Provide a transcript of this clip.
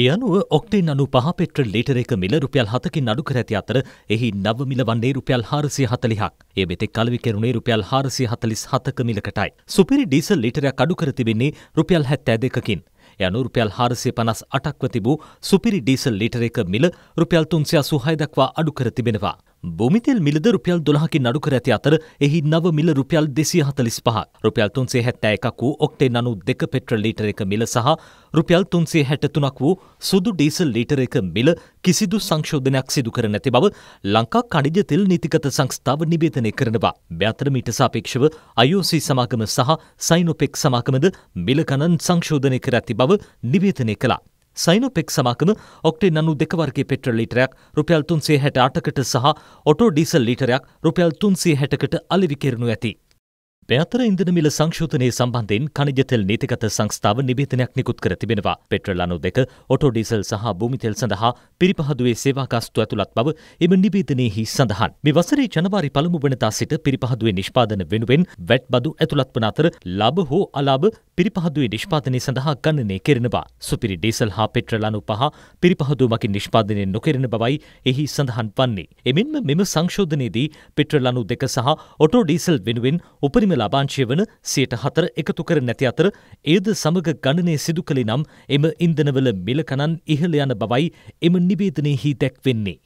ඒ අනුව ඔක්ටේන් අනු පහ පෙට්‍ර ලීටර එක මිල රුපියල් හතකින් අඩු කර ඇති අතර එහි නව මිල වන්නේ රුපියල් හාරසිය හතලිහක්. ඒ මෙතෙක් කලවි කෙරුණේ රුපියල් හාරසිය හතලිස් හතක මිලකටයි. සුපිරි ඩීසල් ලීටරයක් අඩු කර තිබෙන්නේ රුපියල් හැත්තෑ දෙකකින්. යනු රුපියල් හාරසිය පනස් අටක්ව තිබූ සුපිරි ඩීසල් ලීටර එක මිල රුපියල් තුන්සිය සුහය දක්වා අඩු කර තිබෙනවා. භූමිතෙල් මිලද රුපියල් දොළහකින් අඩු කර ඇති අතර එහි නව මිල රුපියල් දෙසිය හතලිස් පහ රුපියල් තුන්සේ හැත්තෑ එකක් වූ ඔක්ටේ නනු දෙක පෙට්‍රල් ලීටර එක මිල සහ රුපියල් තුන්සේ හැටතුනක් වූ සුදු ඩීසල් ලීටර එක මිල කිසිදු සංශෝධනයක් සිදු කර නැති බව ලංකා කණිජ තෙල් නීතිගත සංස්ථාව නිවේදනය කරනවා. බ්‍යාතර මීට සාපේක්ෂව IOC සමාගම සහ සයිනොපෙක් සමාගමද මිල ගණන් සංශෝධනය කර ඇති බව නිවේදනය කළා. සයිනොපෙක් සමාකම ඔක්ටේ නනු දෙකවර්ගේ පෙට්‍ර ලිටරයක් රුපියල් තුන්සේ හැට අටකට සහ ඔටෝ ඩීසල් ලිටරයක් රුපියල් තුන්සේ හැටකට අලිවිකරනු ඇති. මෙතර ඉන්දන මිල සංශෝධනය සම්බන්ධයෙන් කණජතෙල් නීතිගත සංස්ථාව නිවේතනයක් නිකුත් කර තිබෙනවා. පෙට්‍රල් අනු දෙක ඔටෝ ඩීසල් සහ භූමිතෙල් සඳහා පිරිපහදුවේ සේවාගස්තු ඇතුළත් බව එම නිවේදනයෙහි සඳහන්. මේ වසරේ ජනවාරි පළමු වනතා සිට පිරිපහදුවේ නිෂ්පාදන වෙනුවෙන් වැට් බදු ඇතුළත් වන අතර ලාභ හෝ අලාභ පිරිපහදුවේ නිෂ්පාදනය සඳහා ගණනය කෙරෙනවා. සුපිරි ඩීසල් හා පෙට්‍රල් අණු පහ පිරිපහදුව මගින් නිෂ්පාදනය නොකෙරෙන බවයි එහි සඳහන් වන්නේ. එමෙන්ම මෙම සංශෝධනයේදී පෙට්‍රල් අණු දෙක සහ ඔටෝ ඩීසල් වෙනුවෙන් උපරිම ලාභාංශය වන 104 එකතු කර නැති අතර එයද සමග ගණනය සිදු කළේ නම් එම ඉන්ධනවල මිල ගණන් ඉහළ යන බවයි එම නිවේදනයෙහි දැක්වෙන්නේ.